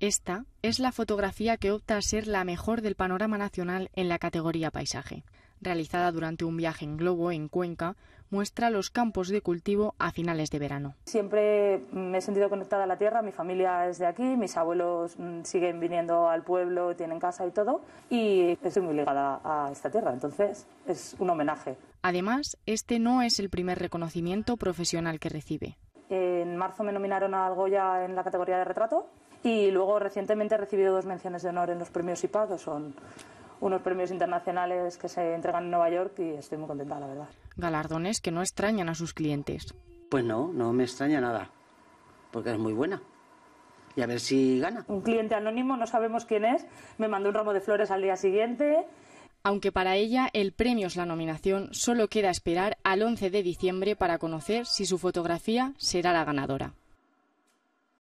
Esta es la fotografía que opta a ser la mejor del panorama nacional en la categoría paisaje. Realizada durante un viaje en globo en Cuenca, muestra los campos de cultivo a finales de verano. Siempre me he sentido conectada a la tierra, mi familia es de aquí, mis abuelos mm, siguen viniendo al pueblo, tienen casa y todo, y estoy muy ligada a esta tierra, entonces es un homenaje. Además, este no es el primer reconocimiento profesional que recibe. En marzo me nominaron a Goya en la categoría de retrato y luego recientemente he recibido dos menciones de honor en los premios IPA, son unos premios internacionales que se entregan en Nueva York y estoy muy contenta, la verdad. Galardones que no extrañan a sus clientes. Pues no, no me extraña nada, porque es muy buena. Y a ver si gana. Un cliente anónimo, no sabemos quién es, me mandó un ramo de flores al día siguiente, aunque para ella el premio es la nominación, solo queda esperar al 11 de diciembre para conocer si su fotografía será la ganadora.